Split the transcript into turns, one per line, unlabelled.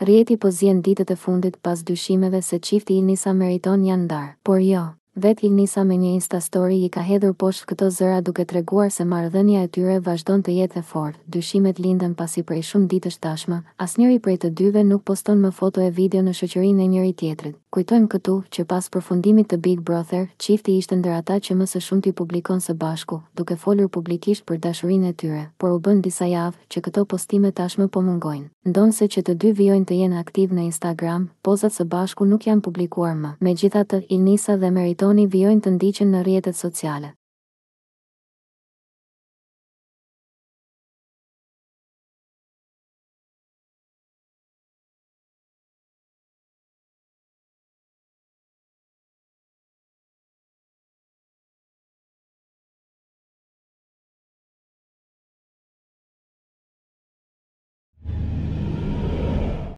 rjeti po zjen ditët e fundit pas dyshimeve se qifti i meriton janë darë. Por jo, vetë i me një instastori i ka hedhur poshtë këto zëra duke të reguar se mardhënja e tyre vazhdon të jetë e fordë, dyshimet lindën pas i prej shumë ditës tashmë, as njëri prej të dyve nuk poston më foto e video në shëqërin e njëri tjetërit. Kujtojmë këtu që pas përfundimit të Big Brother, çifti ishte ndër ata që më së shumti publikon së bashku, duke folur publikisht për dashurinë e tyre, por u bën disa javë që këto postime tashmë po mungojnë. Ndonse që të dy vijojnë të jenë aktiv në Instagram, pozat së bashku nuk janë publikuar më. Megjithatë, Ilnisa dhe Meritoni vijojnë të ndiqen
në rrjetet sociale.